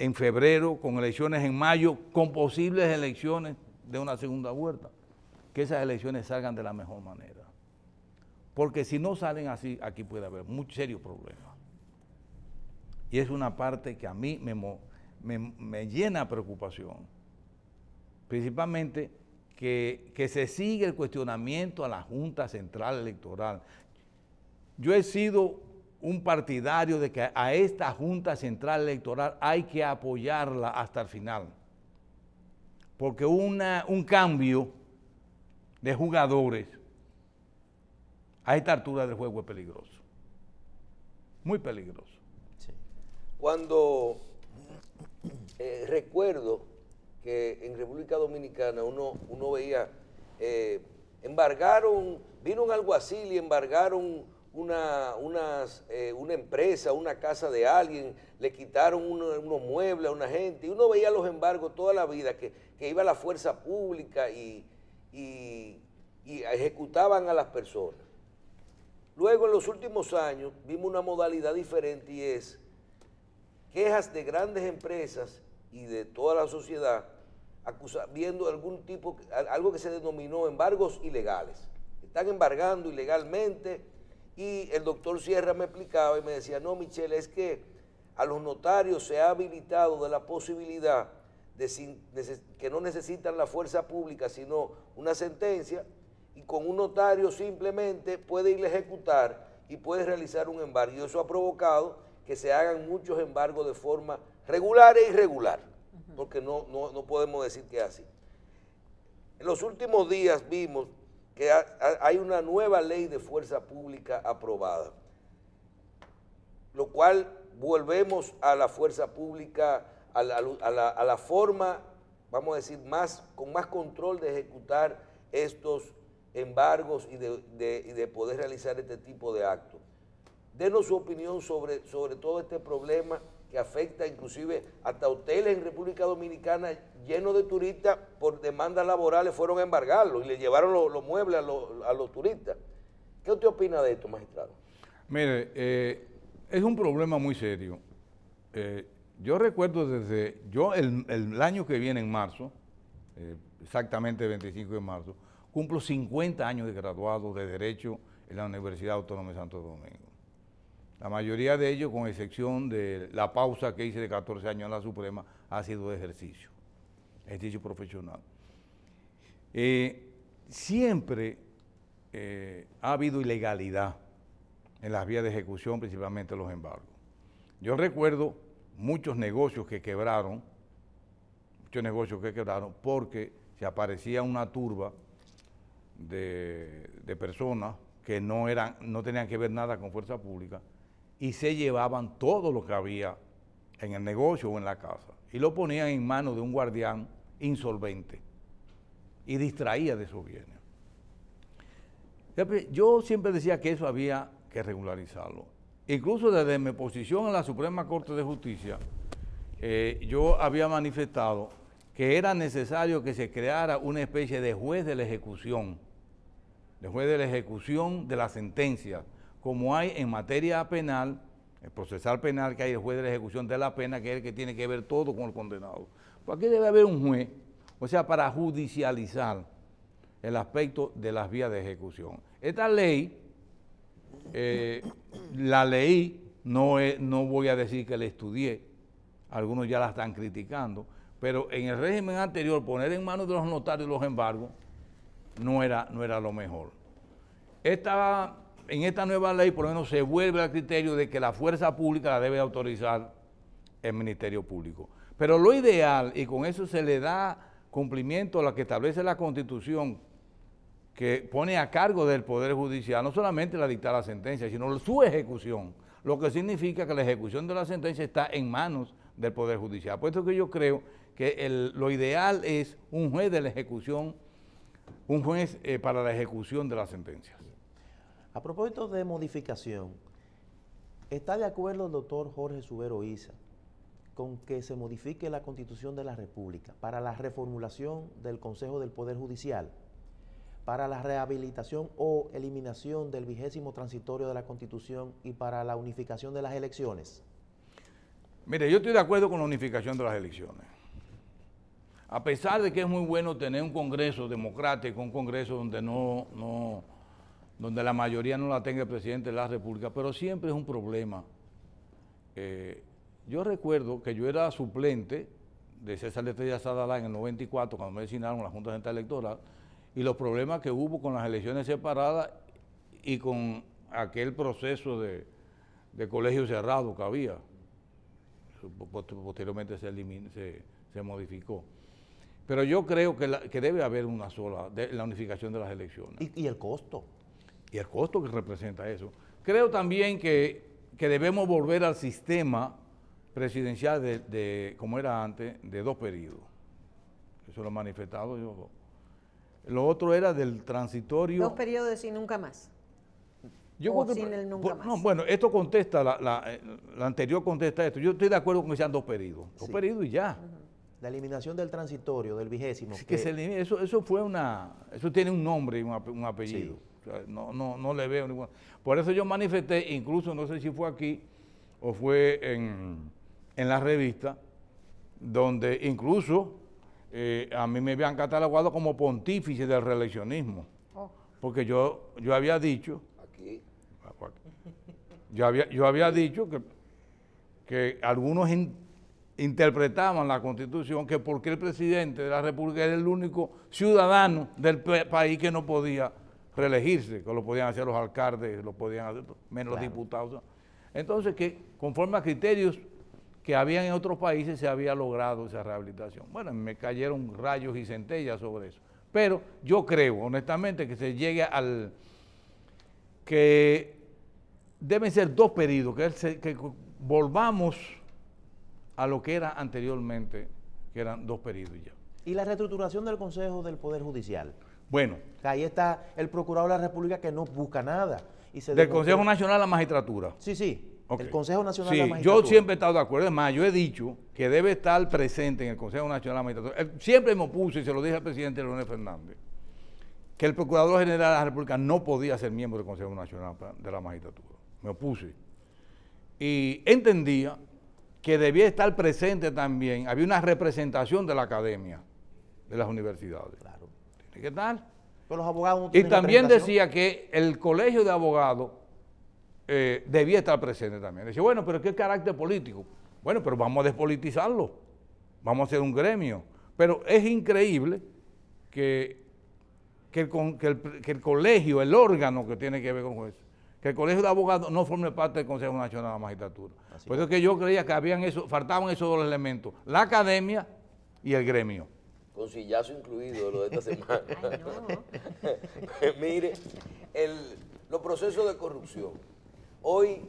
S2: en febrero, con elecciones en mayo, con posibles elecciones de una segunda vuelta, que esas elecciones salgan de la mejor manera. Porque si no salen así, aquí puede haber muy serio problema. Y es una parte que a mí me, me, me llena preocupación. Principalmente que, se sigue el cuestionamiento a la Junta Central Electoral. Yo he sido un partidario de que a esta Junta Central Electoral hay que apoyarla hasta el final. Porque una, un cambio de jugadores a esta altura del juego es peligroso. Muy peligroso.
S3: Cuando eh, recuerdo que en República Dominicana uno, veía, eh, embargaron, vino un alguacil y embargaron una, eh, una empresa, una casa de alguien, le quitaron unos muebles a una gente, y uno veía los embargos toda la vida, que, iba la fuerza pública y ejecutaban a las personas. Luego, en los últimos años, vimos una modalidad diferente y es quejas de grandes empresas y de toda la sociedad viendo algún tipo, algo que se denominó embargos ilegales. Están embargando ilegalmente y el doctor Sierra me explicaba y me decía, no, Michelle, es que a los notarios se ha habilitado de la posibilidad de que no necesitan la fuerza pública, sino una sentencia, y con un notario simplemente puede ir a ejecutar y puede realizar un embargo. Y eso ha provocado que se hagan muchos embargos de forma regular e irregular, porque no, no, podemos decir que es así. En los últimos días vimos que hay una nueva ley de fuerza pública aprobada, lo cual volvemos a la fuerza pública, a la, a la forma, vamos a decir, más, con más control de ejecutar estos embargos y de, poder realizar este tipo de actos. Denos su opinión sobre, sobre todo este problema que afecta inclusive hasta hoteles en República Dominicana llenos de turistas por demandas laborales fueron a embargarlos y le llevaron los, muebles a los, turistas. ¿Qué usted opina de esto, magistrado?
S2: Mire, eh, es un problema muy serio. Eh, yo recuerdo desde, yo el, año que viene en marzo, eh, exactamente el 25 de marzo, Cumplo 50 años de graduado de Derecho en la Universidad Autónoma de Santo Domingo. La mayoría de ellos, con excepción de la pausa que hice de 14 años en la Suprema, ha sido de ejercicio, ejercicio profesional. Eh, siempre eh, ha habido ilegalidad en las vías de ejecución, principalmente los embargos. Yo recuerdo muchos negocios que quebraron, muchos negocios que quebraron porque se aparecía una turba de, personas que no, eran, no tenían que ver nada con fuerza pública y se llevaban todo lo que había en el negocio o en la casa y lo ponían en manos de un guardián insolvente y distraía de sus bienes. Yo siempre decía que eso había que regularizarlo. Incluso desde mi posición en la Suprema Corte de Justicia, eh, yo había manifestado que era necesario que se creara una especie de juez de la ejecución juez de la ejecución de la sentencia, como hay en materia penal, el procesal penal que hay el juez de la ejecución de la pena, que es el que tiene que ver todo con el condenado. Pues aquí debe haber un juez, o sea, para judicializar el aspecto de las vías de ejecución. Esta ley, eh, la ley, no, no voy a decir que la estudié, algunos ya la están criticando, pero en el régimen anterior, poner en manos de los notarios los embargos, no era, no era lo mejor. en esta nueva ley, por lo menos, se vuelve al criterio de que la fuerza pública la debe autorizar el Ministerio Público. Pero lo ideal, y con eso se le da cumplimiento a lo que establece la Constitución, que pone a cargo del Poder Judicial no solamente la dictada la sentencia, sino su ejecución, lo que significa que la ejecución de la sentencia está en manos del Poder Judicial. puesto que yo creo que lo ideal es un juez de la ejecución
S1: un juez eh, para la ejecución de las sentencias. A propósito de modificación, ¿está de acuerdo el doctor Jorge Subero Isa con que se modifique la constitución de la República para la reformulación del Consejo del Poder Judicial, para la rehabilitación o eliminación del vigésimo transitorio de la constitución y para la unificación de las elecciones?
S2: Mire, yo estoy de acuerdo con la unificación de las elecciones a pesar de que es muy bueno tener un Congreso democrático, un Congreso donde no, no, donde la mayoría no la tenga el presidente de la República, pero siempre es un problema. Eh, yo recuerdo que yo era suplente de César Estrella Sadalá en el 94, cuando me designaron la Junta Central Electoral, y los problemas que hubo con las elecciones separadas y con aquel proceso de, colegio cerrado que había. Posteriormente se modificó. Pero yo creo que, debe haber una sola, la unificación de las elecciones. ¿Y, el costo? Y el costo que representa eso. Creo también que, debemos volver al sistema presidencial de, como era antes, de dos períodos. Eso lo he manifestado yo. Lo otro era del transitorio. Dos
S1: periodos y nunca más. sin nunca
S2: más. No, bueno, esto contesta, eh, la, anterior contesta esto. Yo estoy de acuerdo con que sean dos periodos.
S1: Dos períodos y ya. La eliminación del transitorio, del vigésimo. que, eso, eso fue
S2: una, eso tiene un nombre y un, apellido. no, no, le veo ninguna. Por eso yo manifesté, incluso no sé si fue aquí o fue en, la revista, donde incluso eh, a mí me habían catalogado como pontífice del reeleccionismo. Oh. Porque yo, yo había dicho. Aquí. Yo había, yo había dicho que, que algunos interpretaban la constitución que porque el presidente de la república era el único ciudadano del país que no podía reelegirse, que lo podían hacer los alcaldes, lo podían hacer menos los diputados. Entonces que conforme a criterios que habían en otros países se había logrado esa rehabilitación. Bueno, me cayeron rayos y centellas sobre eso. Pero yo creo, honestamente, que se llegue al... que deben ser dos pedidos, que, que volvamos a lo que era
S1: anteriormente, que eran dos periodos ya. ¿Y la reestructuración del Consejo del Poder Judicial? Bueno. Ahí está el Procurador de la República que no busca nada. Y se del Consejo
S2: Nacional de la Magistratura. Sí, sí. El
S1: Consejo Nacional de la Magistratura. Yo
S2: siempre he estado de acuerdo, es más, yo he dicho que debe estar presente en el Consejo Nacional de la Magistratura. Eh, siempre me opuse, y se lo dije al presidente Leonel Fernández, que el Procurador General de la República no podía ser miembro del Consejo Nacional de la Magistratura. Me opuse. Y entendía que debía estar presente también. Había una representación de la academia, de las universidades. Claro. Tiene
S1: que estar. Y también
S2: decía que el colegio de abogados eh, debía estar presente también. Dice, bueno, pero ¿qué carácter político? Bueno, pero vamos a despolitizarlo. Vamos a hacer un gremio. Pero es increíble que, el, colegio, el órgano que tiene que ver con jueces, que el Colegio de Abogados no forme parte del Consejo Nacional de la Magistratura. Por eso es que yo creía que habían eso, faltaban esos dos elementos, la academia y el gremio.
S3: Con sillazo incluido lo de esta semana. Pues mire, los procesos de corrupción. Hoy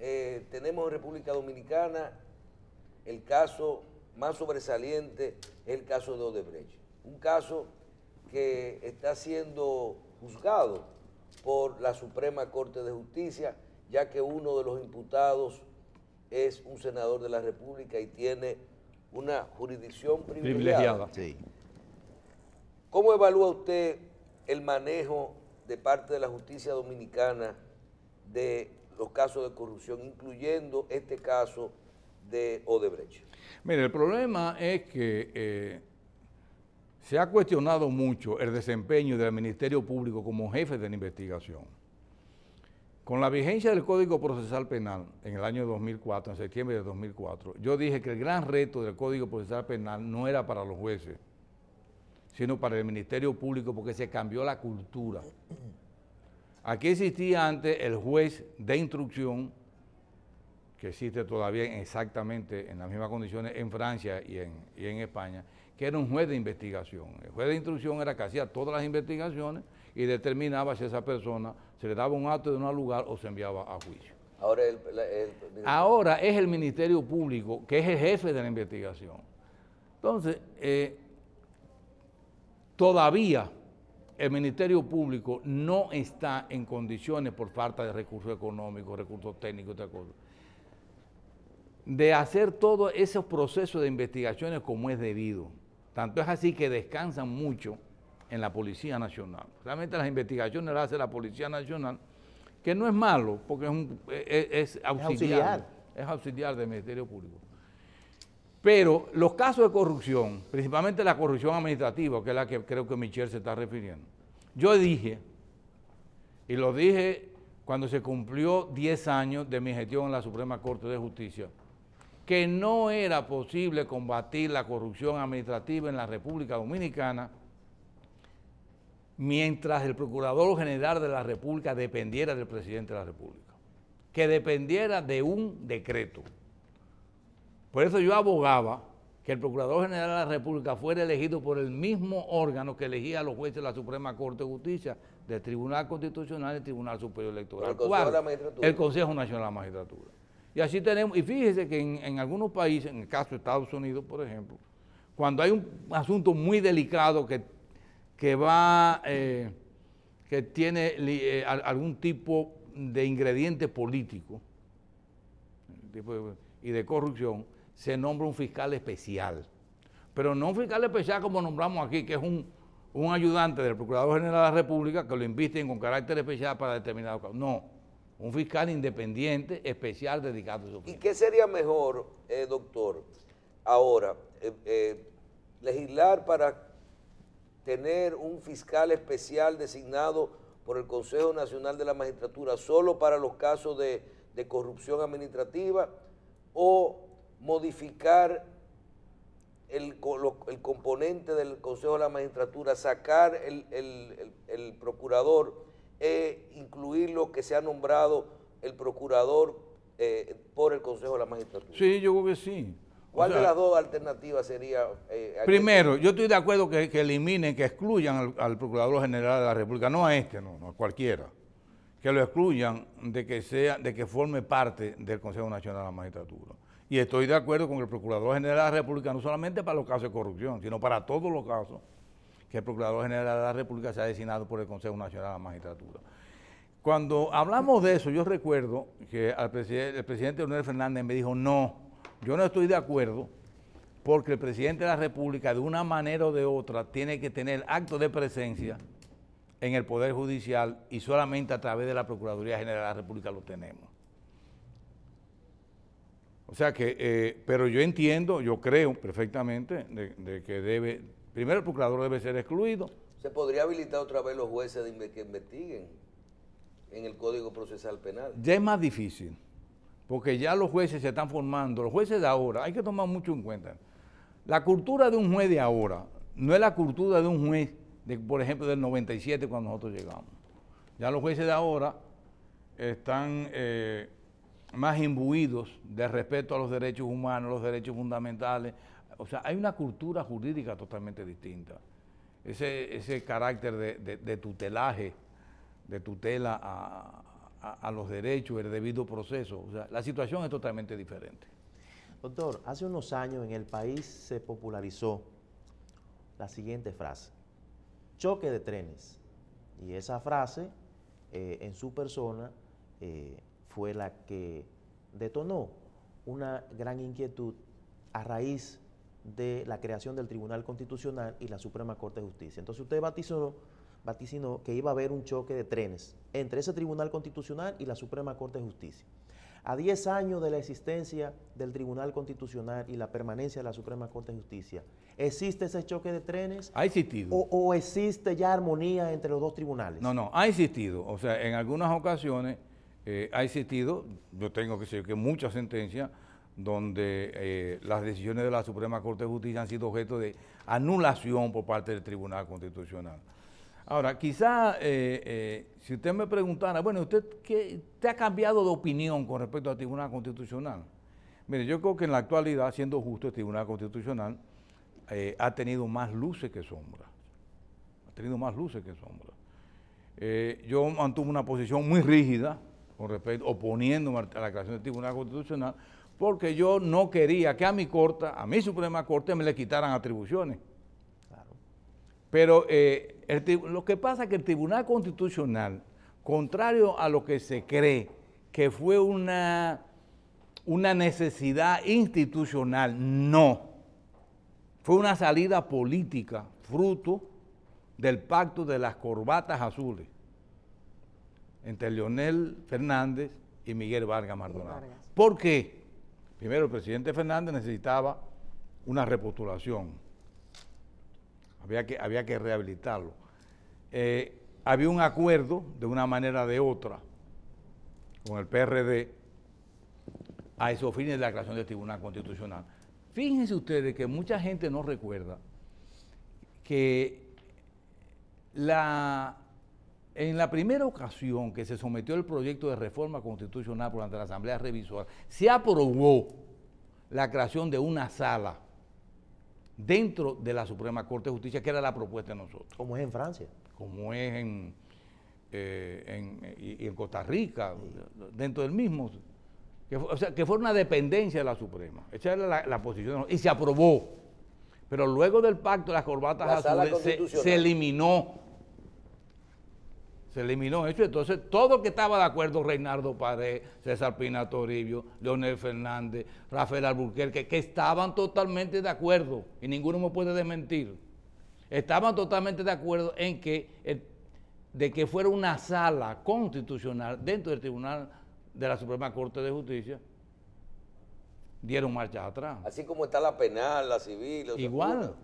S3: eh, tenemos en República Dominicana el caso más sobresaliente, el caso de Odebrecht. Un caso que está siendo juzgado por la Suprema Corte de Justicia, ya que uno de los imputados es un senador de la República y tiene una jurisdicción privilegiada. Sí. ¿Cómo evalúa usted el manejo de parte de la justicia dominicana de los casos de corrupción, incluyendo este caso de Odebrecht?
S2: Mire, el problema es que eh, se ha cuestionado mucho el desempeño del Ministerio Público como jefe de la investigación. Con la vigencia del Código Procesal Penal en el año 2004, en septiembre de 2004, yo dije que el gran reto del Código Procesal Penal no era para los jueces, sino para el Ministerio Público porque se cambió la cultura. Aquí existía antes el juez de instrucción, que existe todavía exactamente en las mismas condiciones en Francia y en, y en España, que era un juez de investigación. El juez de instrucción era que hacía todas las investigaciones y determinaba si a esa persona se le daba un acto de un lugar o se enviaba a juicio. Ahora, es el Ministerio Público que es el jefe de la investigación. Entonces, eh, todavía el Ministerio Público no está en condiciones, por falta de recursos económicos, recursos técnicos, otra cosa, de hacer todos esos procesos de investigaciones como es debido. Tanto es así que descansan mucho en la Policía Nacional. Realmente las investigaciones las hace la Policía Nacional, que no es malo, porque es, e, e, auxiliar, es auxiliar. del Ministerio Público. Pero los casos de corrupción, principalmente la corrupción administrativa, que es la que creo que Michel se está refiriendo, yo dije, y lo dije cuando se cumplió 10 años de mi gestión en la Suprema Corte de Justicia, que no era posible combatir la corrupción administrativa en la República Dominicana mientras el Procurador General de la República dependiera del presidente de la República, que dependiera de un decreto. Por eso yo abogaba que el Procurador General de la República fuera elegido por el mismo órgano que elegía a los jueces de la Suprema Corte de Justicia, del Tribunal Constitucional y del Tribunal Superior Electoral. El Consejo, el Consejo Nacional de la Magistratura. Y así tenemos, y fíjese que en, algunos países, en el caso de Estados Unidos, por ejemplo, cuando hay un asunto muy delicado que, que va, eh, que tiene eh, algún tipo de ingrediente político y de corrupción, se nombra un fiscal especial. Pero no un fiscal especial como nombramos aquí, que es un, ayudante del Procurador General de la República que lo invisten con carácter especial para determinado caso. No, un fiscal independiente especial dedicado a su ¿Y
S3: qué sería mejor, eh, doctor, ahora, eh, eh, legislar para tener un fiscal especial designado por el Consejo Nacional de la Magistratura solo para los casos de, corrupción administrativa o modificar el, componente del Consejo de la Magistratura, sacar el procurador incluir lo que se ha nombrado el procurador eh, por el Consejo de la Magistratura?
S2: Sí, yo creo que sí. ¿Cuál de las
S3: dos alternativas sería? Eh, primero, yo
S2: estoy de acuerdo que, eliminen, que excluyan al, Procurador General de la República, no a este, no, no, a cualquiera, que lo excluyan de que, sea, de que forme parte del Consejo Nacional de la Magistratura. Y estoy de acuerdo con el Procurador General de la República, no solamente para los casos de corrupción, sino para todos los casos que el Procurador General de la República sea designado por el Consejo Nacional de la Magistratura. Cuando hablamos de eso, yo recuerdo que el presidente Leonel Fernández me dijo, no, yo no estoy de acuerdo porque el presidente de la República, de una manera o de otra, tiene que tener acto de presencia en el Poder Judicial y solamente a través de la Procuraduría General de la República lo tenemos. O sea que, eh, pero yo entiendo, yo creo perfectamente de que debe Primero el procurador debe ser excluido. ¿Se
S3: podría habilitar otra vez los jueces que investiguen en el Código Procesal Penal?
S2: Ya es más difícil, porque ya los jueces se están formando. Los jueces de ahora, hay que tomar mucho en cuenta. La cultura de un juez de ahora no es la cultura de un juez, por ejemplo, del 97 cuando nosotros llegamos. Ya los jueces de ahora están eh, más imbuidos de respeto a los derechos humanos, los derechos fundamentales, o sea, hay una cultura jurídica totalmente distinta. Ese, ese carácter de, tutelaje, de tutela a, los derechos,
S1: el debido proceso. O sea,
S2: la situación es totalmente diferente.
S1: Doctor, hace unos años en el país se popularizó la siguiente frase, choque de trenes. Y esa frase eh, en su persona eh, fue la que detonó una gran inquietud a raíz de la creación del Tribunal Constitucional y la Suprema Corte de Justicia. Entonces usted vaticinó, que iba a haber un choque de trenes entre ese Tribunal Constitucional y la Suprema Corte de Justicia. A 10 años de la existencia del Tribunal Constitucional y la permanencia de la Suprema Corte de Justicia, ¿existe ese choque de trenes? Ha existido. O, existe ya armonía entre los dos tribunales? No,
S2: no, ha existido. O sea, en algunas ocasiones eh, ha existido, yo tengo que decir que muchas sentencias donde eh, las decisiones de la Suprema Corte de Justicia han sido objeto de anulación por parte del Tribunal Constitucional. Ahora, quizá eh, eh, si usted me preguntara, bueno, ¿usted te ha cambiado de opinión con respecto al Tribunal Constitucional? Mire, yo creo que en la actualidad, siendo justo, el Tribunal Constitucional ha tenido más luces que sombras. Ha tenido más luces que sombras. yo mantuve una posición muy rígida con respecto, oponiéndome a la creación del Tribunal Constitucional, porque yo no quería que a mi corta, a mi Suprema Corte me le quitaran atribuciones. Pero eh, lo que pasa es que el Tribunal Constitucional, contrario a lo que se cree, que fue una, una necesidad institucional, no. Fue una salida política, fruto del pacto de las corbatas azules entre Leonel Fernández y Miguel Vargas Maldonado. ¿Por qué? Primero, el presidente Fernández necesitaba una repostulación. Había que, había que rehabilitarlo. Eh, había un acuerdo, de una manera o de otra, con el PRD a esos fines de la creación del Tribunal Constitucional. Fíjense ustedes que mucha gente no recuerda que la en la primera ocasión que se sometió el proyecto de reforma constitucional por ante la Asamblea Revisual, se aprobó la creación de una sala dentro de la Suprema Corte de Justicia, que era la propuesta de nosotros. Como es en Francia. Como es en, eh, Costa Rica, dentro del mismo. o sea, que fue una dependencia de la Suprema. Esa era la, de posición. Y se aprobó. Pero luego del pacto, de las corbatas azules se eliminó se eliminó eso. Entonces, todo que estaba de acuerdo, Reinaldo Pared, César Pina Toribio, Leonel Fernández, Rafael Alburquerque, que estaban totalmente de acuerdo, y ninguno me puede desmentir, estaban totalmente de acuerdo en que, eh, de que fuera una sala constitucional dentro del Tribunal de la Suprema Corte de Justicia, dieron marcha atrás.
S3: Así como está la
S2: penal, la civil. Igual.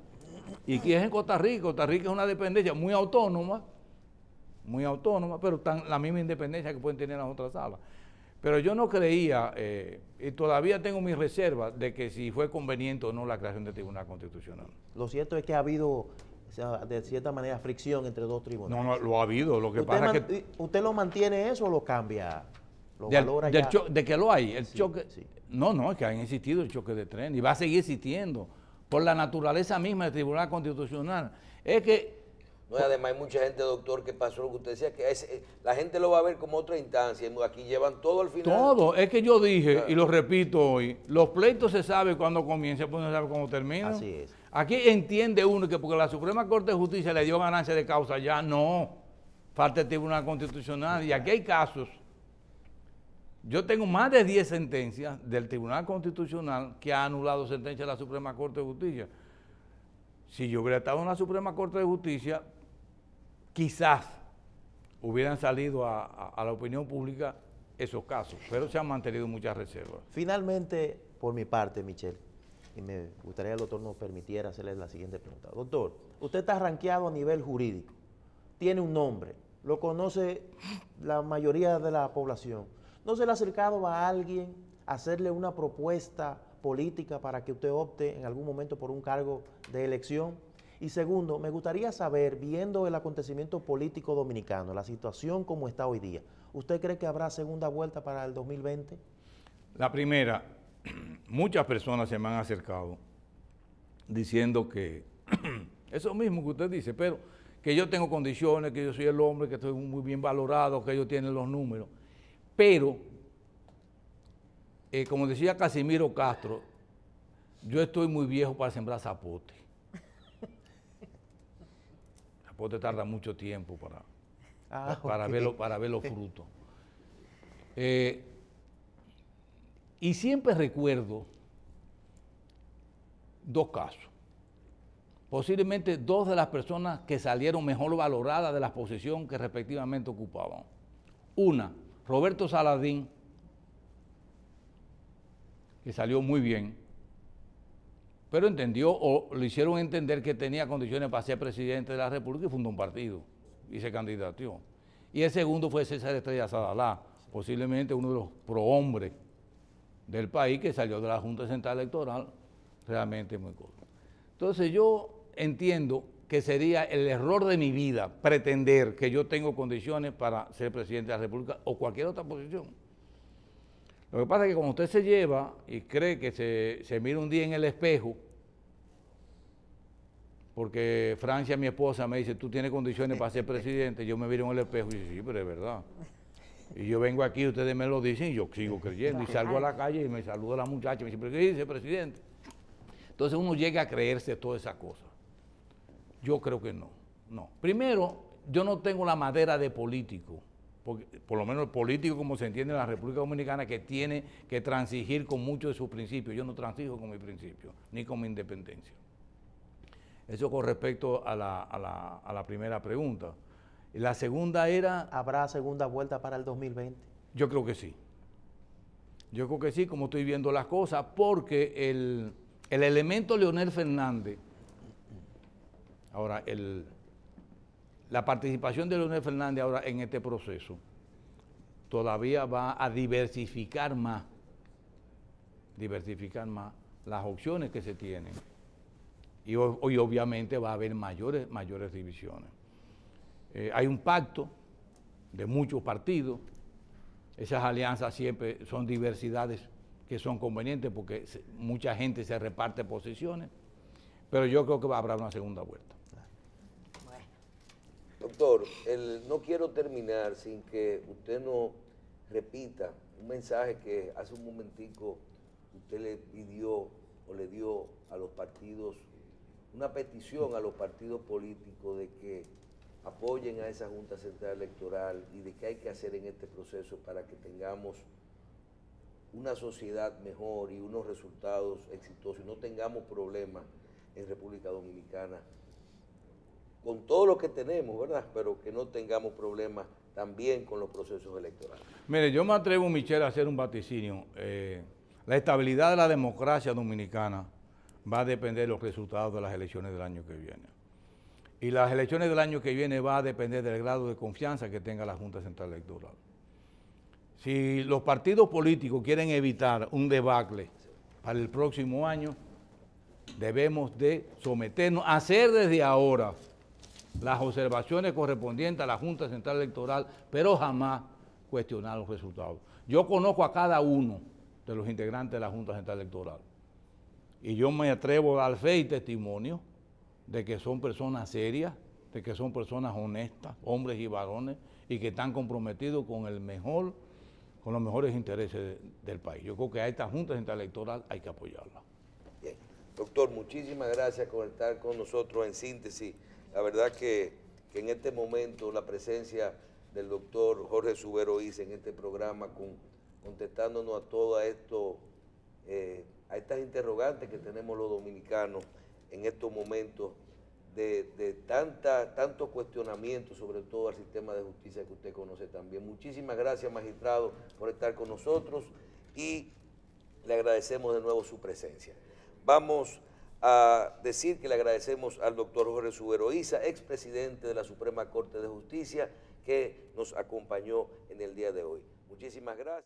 S2: Y aquí es en Costa Rica. Costa Rica es una dependencia muy autónoma muy autónoma, pero tan, la misma independencia que pueden tener las otras salas. Pero yo no creía, eh, y todavía tengo mis reservas de que si fue conveniente o no
S1: la creación del Tribunal Constitucional. Lo cierto es que ha habido, de cierta manera, fricción entre dos tribunales. No, no, lo ha habido. Lo que pasa es que. ¿Usted lo mantiene eso o lo cambia? ¿Lo
S2: De que lo hay. El choque. No, no, es que han existido el choque de tren y va a seguir existiendo por la naturaleza misma del Tribunal Constitucional. Es que no, además
S3: hay mucha gente, doctor, que pasó lo que usted decía, que eh, la gente lo va a ver como otra instancia. Aquí llevan todo al
S2: final. Todo. Es que yo dije, y lo repito hoy, los pleitos se sabe cuando comienza pues no se sabe cuándo terminan. Así es. Aquí entiende uno que porque la Suprema Corte de Justicia le dio ganancia de causa, ya no. Falta el Tribunal Constitucional. Y aquí hay casos. Yo tengo más de 10 sentencias del Tribunal Constitucional que ha anulado sentencias de la Suprema Corte de Justicia. Si yo hubiera estado en la Suprema Corte de Justicia, quizás hubieran salido a, la opinión pública esos casos, pero se han mantenido muchas
S1: reservas. Finalmente, por mi parte, Michelle, y me gustaría que el doctor nos permitiera hacerle la siguiente pregunta. Doctor, usted está ranqueado a nivel jurídico, tiene un nombre, lo conoce la mayoría de la población. ¿No se le ha acercado a alguien a hacerle una propuesta política para que usted opte en algún momento por un cargo de elección? Y segundo, me gustaría saber, viendo el acontecimiento político dominicano, la situación como está hoy día, ¿usted cree que habrá segunda vuelta para el 2020?
S2: La primera, muchas personas se me han acercado diciendo que eso mismo que usted dice, pero que yo tengo condiciones, que yo soy el hombre, que estoy muy bien valorado, que ellos tienen los números. Pero, eh, como decía Casimiro Castro, yo estoy muy viejo para sembrar zapote puede te tarda mucho tiempo para,
S1: ah, para, ver, para ver los
S2: frutos. Eh, y siempre recuerdo dos casos. Posiblemente dos de las personas que salieron mejor valoradas de la posición que respectivamente ocupaban. Una, Roberto Saladín, que salió muy bien pero entendió o le hicieron entender que tenía condiciones para ser presidente de la República y fundó un partido y se candidatió. Y el segundo fue César Estrella Sadalá, posiblemente uno de los prohombres del país que salió de la Junta Central Electoral, realmente muy corto. Entonces yo entiendo que sería el error de mi vida pretender que yo tengo condiciones para ser presidente de la República o cualquier otra posición. Lo que pasa es que cuando usted se lleva y cree que se, mira un día en el espejo, porque Francia, mi esposa, me dice, tú tienes condiciones para ser presidente, yo me miro en el espejo y digo, sí, pero es verdad. Y yo vengo aquí, ustedes me lo dicen y yo sigo creyendo. Y salgo a la calle y me saluda la muchacha y me dice, ¿pero qué dice, presidente? Entonces uno llega a creerse todas esas cosas. Yo creo que no, no. Primero, yo no tengo la madera de político por, lo menos el político como se entiende en la República Dominicana, que tiene que transigir con muchos de sus principios. Yo no transijo con mi principio, ni con mi independencia. Eso con respecto a la, primera pregunta. La segunda era... ¿Habrá segunda vuelta para el 2020? Yo creo que sí. Yo creo que sí, como estoy viendo las cosas, porque el, el elemento Leonel Fernández, ahora el la participación de Leonel Fernández ahora en este proceso todavía va a diversificar más, diversificar más las opciones que se tienen. Y, hoy obviamente va a haber mayores, mayores divisiones. Eh, hay un pacto de muchos partidos. Esas alianzas siempre son diversidades que son convenientes porque mucha gente se reparte posiciones. Pero yo creo que va a haber una segunda vuelta.
S3: Doctor, no quiero terminar sin que usted nos repita un mensaje que hace un momentico usted le pidió o le dio a los partidos, una petición a los partidos políticos de que apoyen a esa Junta Central Electoral y de qué hay que hacer en este proceso para que tengamos una sociedad mejor y unos resultados exitosos y no tengamos problemas en República Dominicana con todo lo que tenemos, ¿verdad? Pero que no tengamos problemas también con los procesos electorales.
S2: Mire, yo me atrevo, Michelle, a hacer un vaticinio. Eh, la estabilidad de la democracia dominicana va a depender de los resultados de las elecciones del año que viene. Y las elecciones del año que viene va a depender del grado de confianza que tenga la Junta Central Electoral. Si los partidos políticos quieren evitar un debacle para el próximo año, debemos de someternos, a hacer desde ahora las observaciones correspondientes a la Junta Central Electoral, pero jamás cuestionar los resultados. Yo conozco a cada uno de los integrantes de la Junta Central Electoral y yo me atrevo a dar fe y testimonio de que son personas serias, de que son personas honestas, hombres y varones, y que están comprometidos con el mejor, con los mejores intereses del país. Yo creo que a esta Junta Central Electoral hay que apoyarla.
S3: Bien. Doctor, muchísimas gracias por estar con nosotros en síntesis. La verdad que, en este momento la presencia del doctor Jorge Subero en este programa contestándonos a todo esto, eh, a estas interrogantes que tenemos los dominicanos en estos momentos de, tantos cuestionamientos tanto cuestionamiento, sobre todo al sistema de justicia que usted conoce también. Muchísimas gracias, magistrado, por estar con nosotros y le agradecemos de nuevo su presencia. Vamos a decir que le agradecemos al doctor Jorge Suberoiza, expresidente de la Suprema Corte de Justicia, que nos acompañó en el día de hoy. Muchísimas gracias.